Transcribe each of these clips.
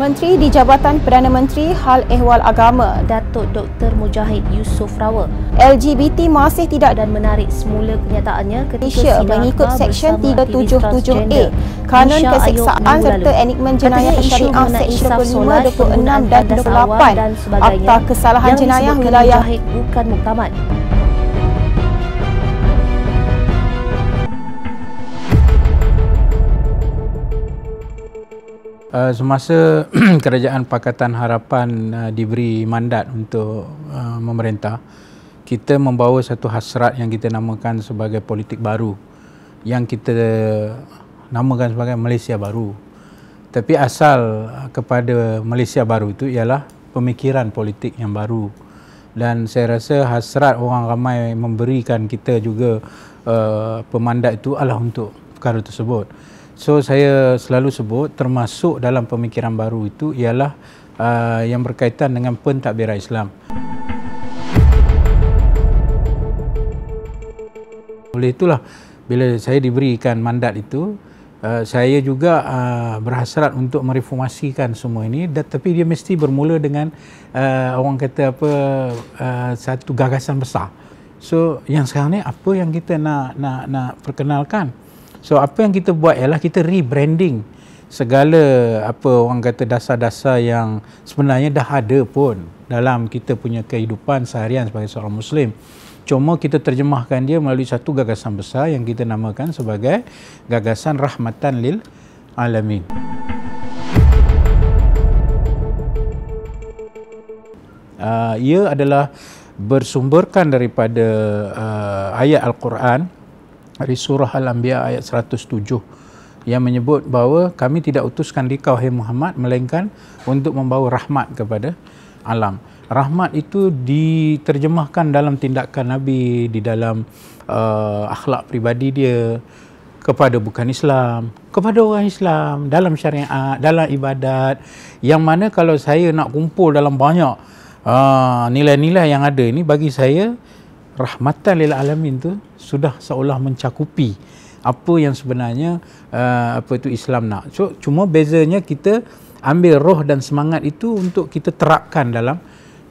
Menteri di Jabatan Perdana Menteri Hal Ehwal Agama Datuk Dr Mujahid Yusof Rawa LGBT masih tidak dan menarik semula kenyataannya ketika mengikut Seksyen 377A Kanun Keseksaan serta Enikmen Jenayah Syariah Seksyen 526 dan 28 Akta Kesalahan Jenayah Wilayah bukan muktamad. Uh, semasa Kerajaan Pakatan Harapan uh, diberi mandat untuk uh, memerintah, kita membawa satu hasrat yang kita namakan sebagai politik baru, yang kita namakan sebagai Malaysia Baru. Tapi asal kepada Malaysia Baru itu ialah pemikiran politik yang baru. Dan saya rasa hasrat orang ramai memberikan kita juga uh, pemandat itu adalah untuk perkara tersebut. So saya selalu sebut termasuk dalam pemikiran baru itu ialah uh, yang berkaitan dengan pentadbiran Islam. Oleh itulah bila saya diberikan mandat itu uh, saya juga uh, berhasrat untuk mereformasikan semua ini tetapi dia mesti bermula dengan uh, orang kata apa uh, satu gagasan besar. So yang sekarang ni apa yang kita nak nak nak perkenalkan? So apa yang kita buat ialah kita rebranding segala apa orang kata dasar-dasar yang sebenarnya dah ada pun dalam kita punya kehidupan seharian sebagai seorang Muslim. Cuma kita terjemahkan dia melalui satu gagasan besar yang kita namakan sebagai gagasan rahmatan lil alamin. Uh, ia adalah bersumberkan daripada uh, ayat Al-Quran dari surah Al-Anbiya ayat 107 yang menyebut bahawa kami tidak utuskan dikau hai Muhammad melainkan untuk membawa rahmat kepada alam. Rahmat itu diterjemahkan dalam tindakan Nabi, di dalam uh, akhlak pribadi dia kepada bukan Islam, kepada orang Islam dalam syariat, dalam ibadat yang mana kalau saya nak kumpul dalam banyak uh, nilai-nilai yang ada ini bagi saya rahmatan lil alamin tu sudah seolah mencakupi apa yang sebenarnya uh, apa itu Islam nak. So cuma bezanya kita ambil roh dan semangat itu untuk kita terapkan dalam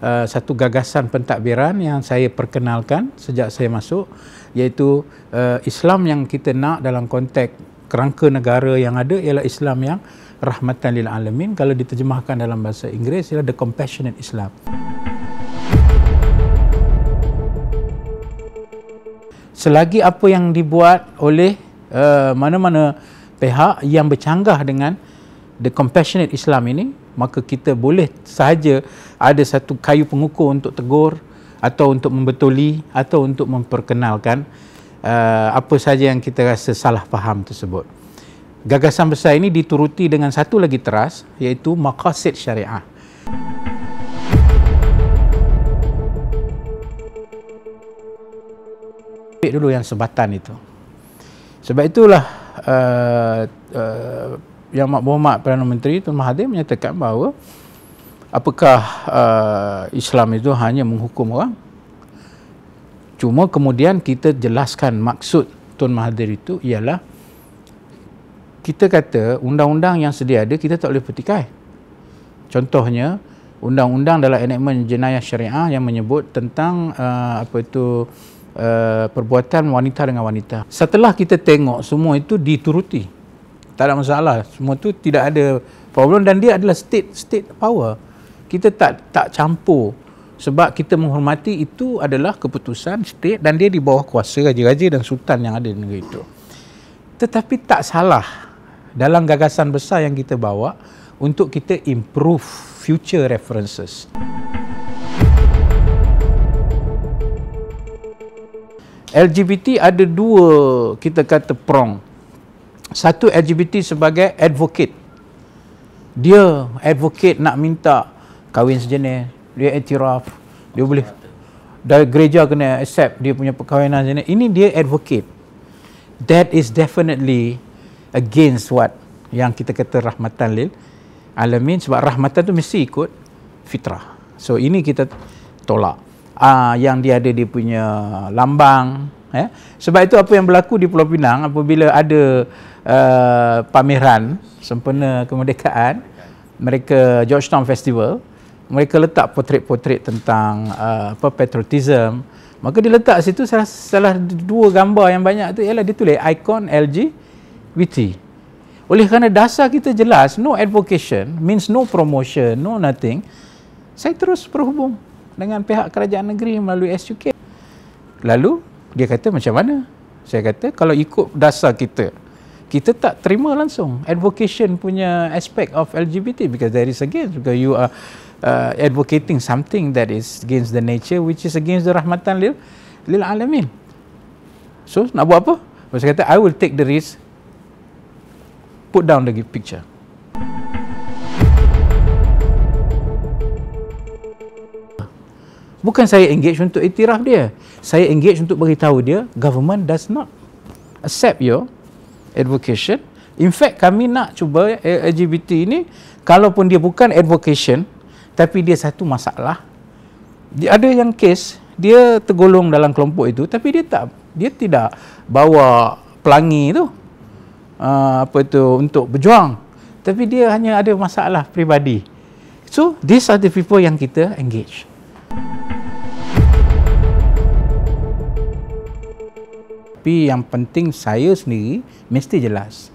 uh, satu gagasan pentadbiran yang saya perkenalkan sejak saya masuk iaitu uh, Islam yang kita nak dalam konteks kerangka negara yang ada ialah Islam yang rahmatan lil alamin kalau diterjemahkan dalam bahasa Inggeris ialah the compassionate Islam. selagi apa yang dibuat oleh uh, mana-mana pihak yang bercanggah dengan the compassionate Islam ini maka kita boleh sahaja ada satu kayu pengukur untuk tegur atau untuk membetuli atau untuk memperkenalkan uh, apa sahaja yang kita rasa salah faham tersebut. Gagasan besar ini dituruti dengan satu lagi teras iaitu maqasid syariah. ambil dulu yang sebatan itu. Sebab itulah uh, uh, Yang Mak Muhammad Perdana Menteri Tun Mahathir menyatakan bahawa apakah uh, Islam itu hanya menghukum orang. Cuma kemudian kita jelaskan maksud Tun Mahathir itu ialah kita kata undang-undang yang sedia ada kita tak boleh petikai. Contohnya undang-undang dalam enakmen jenayah syariah yang menyebut tentang uh, apa itu Eh, perbuatan wanita dengan wanita. Setelah kita tengok semua itu dituruti. Tak ada masalah. Semua itu tidak ada problem dan dia adalah state state power. Kita tak tak campur sebab kita menghormati itu adalah keputusan state dan dia di bawah kuasa raja-raja dan sultan yang ada di negeri itu. Tetapi tak salah dalam gagasan besar yang kita bawa untuk kita improve future references. LGBT ada dua kita kata prong. Satu LGBT sebagai advocate. Dia advocate nak minta kahwin sejenis, dia iktiraf, dia boleh dari gereja kena accept dia punya perkahwinan sejenis. Ini dia advocate. That is definitely against what yang kita kata rahmatan lil alamin sebab rahmatan tu mesti ikut fitrah. So ini kita tolak uh, yang dia ada dia punya lambang eh. sebab itu apa yang berlaku di Pulau Pinang apabila ada uh, pameran sempena kemerdekaan mereka Georgetown Festival mereka letak potret-potret tentang uh, apa patriotism maka diletak situ salah, salah dua gambar yang banyak tu ialah dia tulis ikon LGBT oleh kerana dasar kita jelas no advocation means no promotion no nothing saya terus berhubung dengan pihak kerajaan negeri melalui SUK. Lalu dia kata macam mana? Saya kata kalau ikut dasar kita, kita tak terima langsung advocation punya aspect of LGBT because there is against because you are uh, advocating something that is against the nature which is against the rahmatan lil lil alamin. So nak buat apa? Saya kata I will take the risk put down the picture. Bukan saya engage untuk itiraf dia. Saya engage untuk beritahu dia, government does not accept your advocation. In fact, kami nak cuba eh, LGBT ini, kalaupun dia bukan advocation, tapi dia satu masalah. Dia ada yang kes, dia tergolong dalam kelompok itu, tapi dia tak dia tidak bawa pelangi itu uh, ah, apa itu untuk berjuang. Tapi dia hanya ada masalah peribadi. So, these are the people yang kita engage. tapi yang penting saya sendiri mesti jelas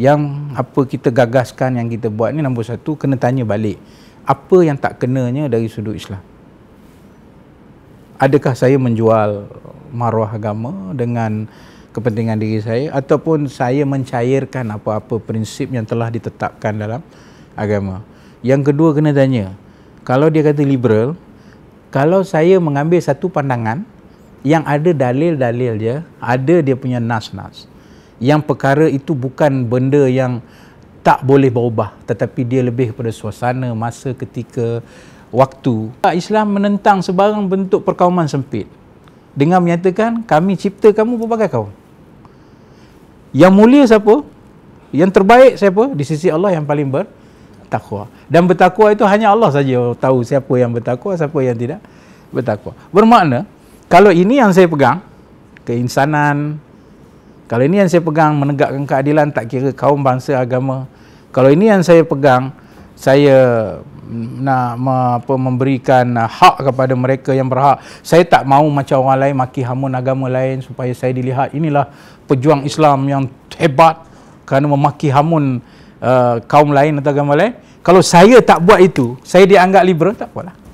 yang apa kita gagaskan yang kita buat ni nombor satu kena tanya balik apa yang tak kenanya dari sudut Islam adakah saya menjual maruah agama dengan kepentingan diri saya ataupun saya mencairkan apa-apa prinsip yang telah ditetapkan dalam agama yang kedua kena tanya kalau dia kata liberal kalau saya mengambil satu pandangan yang ada dalil-dalil dia, ada dia punya nas-nas. Yang perkara itu bukan benda yang tak boleh berubah tetapi dia lebih kepada suasana, masa, ketika, waktu. Islam menentang sebarang bentuk perkauman sempit dengan menyatakan kami cipta kamu berbagai kaum. Yang mulia siapa? Yang terbaik siapa? Di sisi Allah yang paling ber takwa. Dan bertakwa itu hanya Allah saja tahu siapa yang bertakwa, siapa yang tidak bertakwa. Bermakna, kalau ini yang saya pegang keinsanan kalau ini yang saya pegang menegakkan keadilan tak kira kaum bangsa agama kalau ini yang saya pegang saya nak apa memberikan uh, hak kepada mereka yang berhak saya tak mau macam orang lain maki hamun agama lain supaya saya dilihat inilah pejuang Islam yang hebat kerana memaki hamun uh, kaum lain atau agama lain kalau saya tak buat itu saya dianggap liberal tak apalah